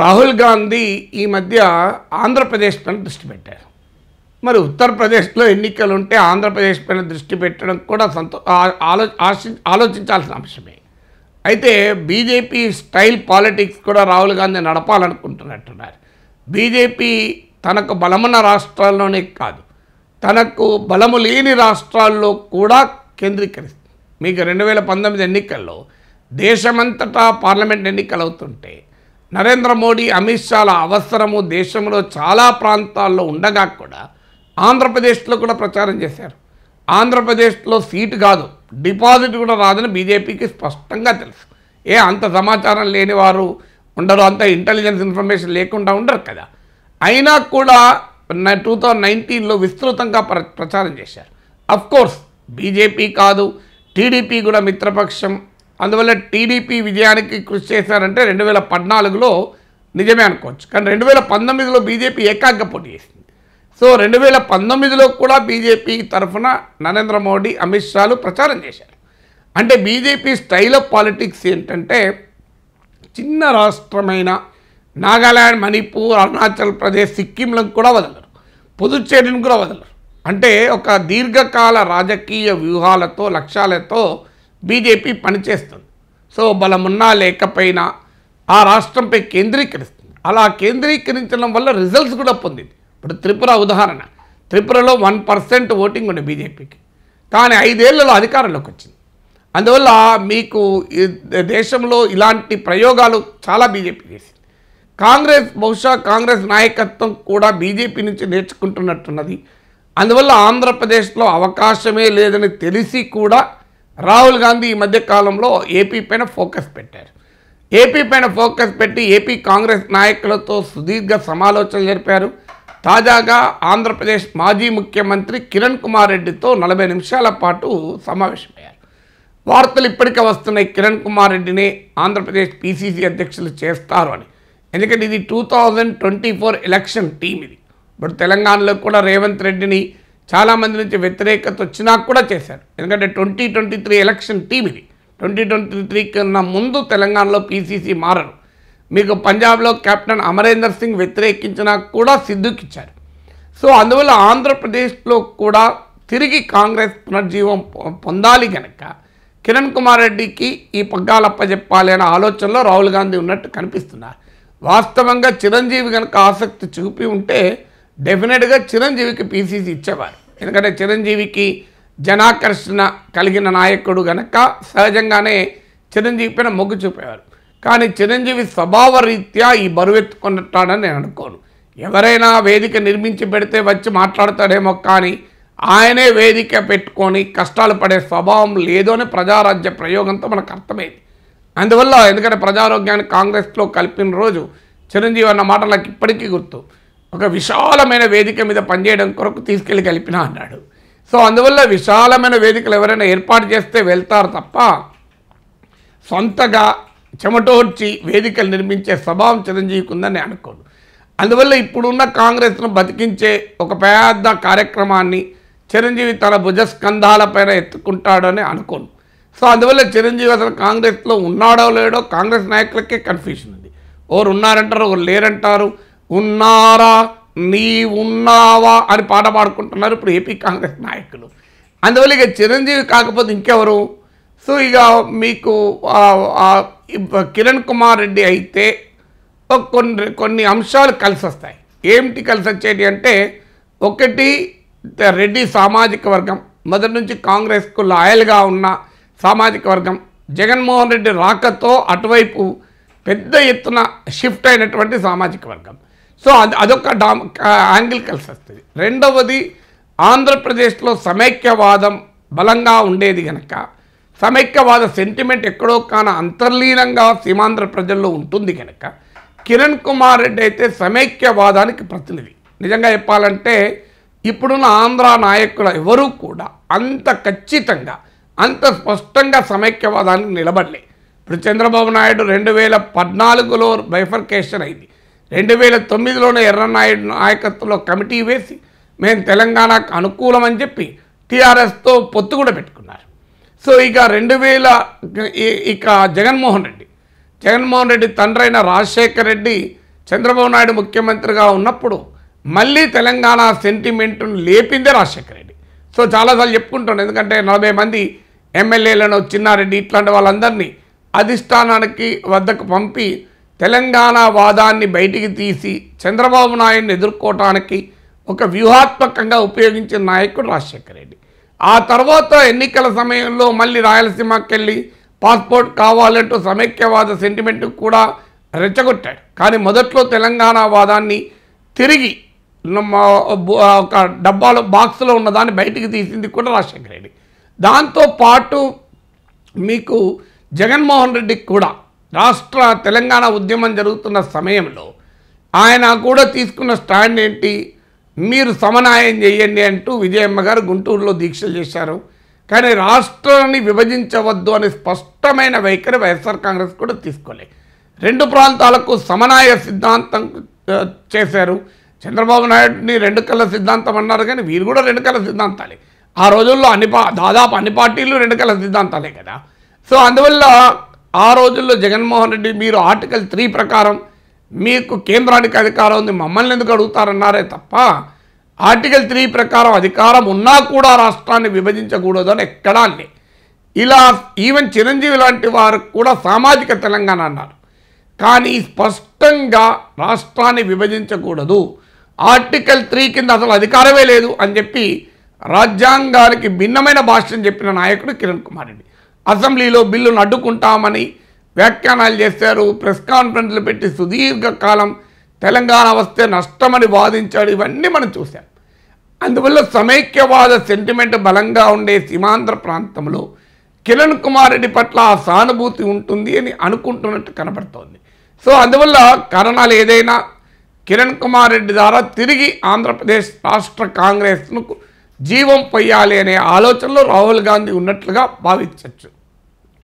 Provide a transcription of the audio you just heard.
రాహుల్ గాంధీ ఈ మధ్య ఆంధ్రప్రదేశ్ పైన దృష్టి పెట్టారు మరి ఉత్తరప్రదేశ్లో ఎన్నికలు ఉంటే ఆంధ్రప్రదేశ్ పైన దృష్టి పెట్టడం కూడా సంతో ఆలో ఆలోచించాల్సిన అంశమే అయితే బీజేపీ స్టైల్ పాలిటిక్స్ కూడా రాహుల్ గాంధీ నడపాలనుకుంటున్నట్టున్నారు బీజేపీ తనకు బలమున్న రాష్ట్రాల్లోనే కాదు తనకు బలము లేని రాష్ట్రాల్లో కూడా కేంద్రీకరిస్తుంది మీకు రెండు వేల ఎన్నికల్లో దేశమంతటా పార్లమెంట్ ఎన్నికలు అవుతుంటే నరేంద్ర మోడీ అమిత్ షాల అవసరము దేశంలో చాలా ప్రాంతాల్లో ఉండగా కూడా ఆంధ్రప్రదేశ్లో కూడా ప్రచారం చేశారు ఆంధ్రప్రదేశ్లో సీటు కాదు డిపాజిట్ కూడా రాదని బీజేపీకి స్పష్టంగా తెలుసు ఏ అంత సమాచారం లేని వారు ఉండరు అంత ఇంటెలిజెన్స్ ఇన్ఫర్మేషన్ లేకుండా ఉండరు కదా అయినా కూడా టూ థౌజండ్ నైన్టీన్లో విస్తృతంగా ప్రచారం చేశారు అఫ్కోర్స్ బీజేపీ కాదు టీడీపీ కూడా మిత్రపక్షం అందువల్ల టీడీపీ విజయానికి కృషి చేశారంటే రెండు వేల పద్నాలుగులో నిజమే అనుకోవచ్చు కానీ రెండు వేల పంతొమ్మిదిలో బీజేపీ ఏకాగ్ర పోటీ చేసింది సో రెండు వేల పంతొమ్మిదిలో కూడా బీజేపీ తరఫున నరేంద్ర మోడీ అమిత్ షాలు ప్రచారం చేశారు అంటే బీజేపీ స్టైల్ ఆఫ్ పాలిటిక్స్ ఏంటంటే చిన్న రాష్ట్రమైన నాగాల్యాండ్ మణిపూర్ అరుణాచల్ ప్రదేశ్ సిక్కింలకు కూడా వదలరు పుదుచ్చేరిని కూడా వదలరు అంటే ఒక దీర్ఘకాల రాజకీయ వ్యూహాలతో లక్ష్యాలతో బీజేపీ పనిచేస్తుంది సో బలమున్నా లేకపోయినా ఆ రాష్ట్రంపై కేంద్రీకరిస్తుంది అలా కేంద్రీకరించడం వల్ల రిజల్ట్స్ కూడా పొందింది ఇప్పుడు త్రిపుర ఉదాహరణ త్రిపురలో వన్ పర్సెంట్ ఓటింగ్ ఉంది బీజేపీకి కానీ ఐదేళ్లలో అధికారంలోకి వచ్చింది అందువల్ల మీకు దేశంలో ఇలాంటి ప్రయోగాలు చాలా బీజేపీ చేసింది కాంగ్రెస్ బహుశా కాంగ్రెస్ నాయకత్వం కూడా బీజేపీ నుంచి నేర్చుకుంటున్నట్టున్నది అందువల్ల ఆంధ్రప్రదేశ్లో అవకాశమే లేదని తెలిసి కూడా రాహుల్ గాంధీ ఈ మధ్య కాలంలో ఏపీ పైన ఫోకస్ పెట్టారు ఏపీ పైన ఫోకస్ పెట్టి ఏపీ కాంగ్రెస్ నాయకులతో సుదీర్ఘ సమాలోచన జరిపారు తాజాగా ఆంధ్రప్రదేశ్ మాజీ ముఖ్యమంత్రి కిరణ్ కుమార్ రెడ్డితో నలభై నిమిషాల పాటు సమావేశమయ్యారు వార్తలు ఇప్పటికే వస్తున్నాయి కిరణ్ కుమార్ రెడ్డిని ఆంధ్రప్రదేశ్ పీసీసీ అధ్యక్షులు చేస్తారు అని ఎందుకంటే ఇది two thousand twenty four election team ఇది ఇప్పుడు తెలంగాణలో కూడా రేవంత్ రెడ్డిని చాలామంది నుంచి వ్యతిరేకత వచ్చినా కూడా చేశారు ఎందుకంటే twenty twenty three election team ఇది ట్వంటీ ట్వంటీ త్రీ కన్నా ముందు తెలంగాణలో పీసీసీ మారరు మీకు పంజాబ్లో కెప్టెన్ అమరేందర్ సింగ్ వ్యతిరేకించినా కూడా సిద్ధుకిచ్చారు సో అందువల్ల ఆంధ్రప్రదేశ్లో కూడా తిరిగి కాంగ్రెస్ పునర్జీవం పొందాలి కనుక కిరణ్ కుమార్ రెడ్డికి ఈ పగ్గాలప్ప చెప్పాలి అనే ఆలోచనలో రాహుల్ గాంధీ ఉన్నట్టు కనిపిస్తున్నారు వాస్తవంగా చిరంజీవి కనుక ఆసక్తి చూపి ఉంటే డెఫినెట్గా చిరంజీవికి పీసీసీ ఇచ్చేవారు ఎందుకంటే చిరంజీవికి జనాకర్షణ కలిగిన నాయకుడు గనక సహజంగానే చిరంజీవి పైన మొగ్గు చూపేవారు కానీ చిరంజీవి స్వభావ రీత్యా ఈ బరువెత్తుకున్నట్టాడని నేను అనుకోను ఎవరైనా వేదిక నిర్మించి పెడితే వచ్చి మాట్లాడతాడేమో కానీ ఆయనే వేదిక పెట్టుకొని కష్టాలు పడే స్వభావం లేదు అని ప్రజారాజ్య ప్రయోగంతో మనకు అర్థమైంది అందువల్ల ఎందుకంటే ప్రజారోగ్యాన్ని కాంగ్రెస్లో కలిపిన రోజు చిరంజీవి అన్న మాట నాకు ఇప్పటికీ గుర్తు ఒక విశాలమైన వేదిక మీద పనిచేయడం కొరకు తీసుకెళ్ళి కలిపిన అన్నాడు సో అందువల్ల విశాలమైన వేదికలు ఎవరైనా ఏర్పాటు చేస్తే వెళ్తారు తప్ప సొంతగా చెమటోడ్చి వేదికలు నిర్మించే స్వభావం చిరంజీవికుందని ఉందని అనుకోను అందువల్ల ఇప్పుడున్న కాంగ్రెస్ను బతికించే ఒక పెద్ద కార్యక్రమాన్ని చిరంజీవి తన భుజస్కంధాలపైన ఎత్తుకుంటాడని అనుకోను సో అందువల్ల చిరంజీవి అసలు కాంగ్రెస్లో ఉన్నాడో లేడో కాంగ్రెస్ నాయకులకే కన్ఫ్యూషన్ ఉంది ఓరు ఉన్నారంటారు ఒకరు లేరంటారు ఉన్నారా ఉన్నావా అని పాట పాడుకుంటున్నారు ఇప్పుడు ఏపీ కాంగ్రెస్ నాయకులు అందువల్ల ఇక చిరంజీవి కాకపోతే ఇంకెవరు సో ఇక మీకు కిరణ్ కుమార్ రెడ్డి అయితే కొన్ని కొన్ని అంశాలు కలిసి వస్తాయి ఏమిటి కలిసి వచ్చేటి అంటే ఒకటి రెడ్డి సామాజిక వర్గం మొదటి నుంచి కాంగ్రెస్కు లాయల్గా ఉన్న సామాజిక వర్గం జగన్మోహన్ రెడ్డి రాకతో అటువైపు పెద్ద ఎత్తున షిఫ్ట్ అయినటువంటి సామాజిక వర్గం సో అది అదొక డా యాంగిల్ కలిసి వస్తుంది రెండవది ఆంధ్రప్రదేశ్లో సమైక్యవాదం బలంగా ఉండేది కనుక సమైక్యవాద సెంటిమెంట్ ఎక్కడో కాన అంతర్లీనంగా సీమాంధ్ర ప్రజల్లో ఉంటుంది కనుక కిరణ్ కుమార్ రెడ్డి అయితే సమైక్యవాదానికి ప్రతినిధి నిజంగా చెప్పాలంటే ఇప్పుడున్న ఆంధ్ర నాయకులు ఎవరూ కూడా అంత ఖచ్చితంగా అంత స్పష్టంగా సమైక్యవాదానికి నిలబడలే ఇప్పుడు చంద్రబాబు నాయుడు రెండు వేల పద్నాలుగులో బైఫర్కేషన్ అయింది రెండు వేల తొమ్మిదిలోనే ఎర్రనాయుడు నాయకత్వంలో కమిటీ వేసి మేము తెలంగాణకు అనుకూలమని చెప్పి టీఆర్ఎస్తో పొత్తు కూడా పెట్టుకున్నారు సో ఇక రెండు వేల ఇక జగన్మోహన్ రెడ్డి జగన్మోహన్ రెడ్డి తండ్రైన రాజశేఖర్ రెడ్డి చంద్రబాబు నాయుడు ముఖ్యమంత్రిగా ఉన్నప్పుడు మళ్ళీ తెలంగాణ సెంటిమెంట్ను లేపిందే రాజశేఖర్ రెడ్డి సో చాలాసార్లు చెప్పుకుంటాను ఎందుకంటే నలభై మంది ఎమ్మెల్యేలను చిన్నారెడ్డి ఇట్లాంటి వాళ్ళందరినీ అధిష్టానానికి వద్దకు పంపి తెలంగాణ వాదాన్ని బయటికి తీసి చంద్రబాబు నాయుడిని ఎదుర్కోవటానికి ఒక వ్యూహాత్మకంగా ఉపయోగించిన నాయకుడు రాజశేఖర రెడ్డి ఆ తర్వాత ఎన్నికల సమయంలో మళ్ళీ రాయలసీమకి వెళ్ళి పాస్పోర్ట్ కావాలంటూ సమైక్యవాద సెంటిమెంట్ కూడా రెచ్చగొట్టాడు కానీ మొదట్లో తెలంగాణ వాదాన్ని తిరిగి ఒక డబ్బాలో బాక్స్లో ఉన్నదాన్ని బయటికి తీసింది కూడా రాజశేఖర రెడ్డి దాంతో పాటు మీకు జగన్మోహన్ రెడ్డికి కూడా రాష్ట్ర తెలంగాణ ఉద్యమం జరుగుతున్న సమయంలో ఆయన కూడా తీసుకున్న స్టాండ్ ఏంటి మీరు సమన్యాయం చేయండి అంటూ విజయమ్మ గారు గుంటూరులో దీక్షలు చేశారు కానీ రాష్ట్రాన్ని విభజించవద్దు అనే స్పష్టమైన వైఖరి వైఎస్ఆర్ కాంగ్రెస్ కూడా తీసుకోలే రెండు ప్రాంతాలకు సమన్వయ సిద్ధాంతం చేశారు చంద్రబాబు నాయుడుని రెండు కళ్ళ సిద్ధాంతం అన్నారు కానీ వీరు కూడా రెండు కళ్ళ సిద్ధాంతాలే ఆ రోజుల్లో అన్ని దాదాపు అన్ని పార్టీలు రెండు కళ్ళ సిద్ధాంతాలే కదా సో అందువల్ల ఆ రోజుల్లో జగన్మోహన్ రెడ్డి మీరు ఆర్టికల్ త్రీ ప్రకారం మీకు కేంద్రానికి అధికారం ఉంది మమ్మల్ని ఎందుకు అడుగుతారన్నారే తప్ప ఆర్టికల్ త్రీ ప్రకారం అధికారం ఉన్నా కూడా రాష్ట్రాన్ని విభజించకూడదు అని ఎక్కడా ఇలా ఈవెన్ చిరంజీవి లాంటి వారు కూడా సామాజిక తెలంగాణ అన్నారు కానీ స్పష్టంగా రాష్ట్రాన్ని విభజించకూడదు ఆర్టికల్ త్రీ కింద అసలు అధికారమే లేదు అని చెప్పి రాజ్యాంగానికి భిన్నమైన భాషను చెప్పిన నాయకుడు కిరణ్ కుమార్ రెడ్డి అసెంబ్లీలో బిల్లును అడ్డుకుంటామని వ్యాఖ్యానాలు చేశారు ప్రెస్ కాన్ఫరెన్స్లు పెట్టి సుదీర్ఘకాలం తెలంగాణ వస్తే నష్టమని వాదించాడు ఇవన్నీ మనం చూసాం అందువల్ల సమైక్యవాద సెంటిమెంట్ బలంగా ఉండే సీమాంధ్ర ప్రాంతంలో కిరణ్ కుమార్ రెడ్డి పట్ల ఆ సానుభూతి ఉంటుంది అని అనుకుంటున్నట్టు కనబడుతోంది సో అందువల్ల కారణాలు ఏదైనా కిరణ్ కుమార్ రెడ్డి ద్వారా తిరిగి ఆంధ్రప్రదేశ్ రాష్ట్ర కాంగ్రెస్ను జీవం పొయ్యాలి అనే ఆలోచనలో రాహుల్ గాంధీ ఉన్నట్లుగా భావించవచ్చు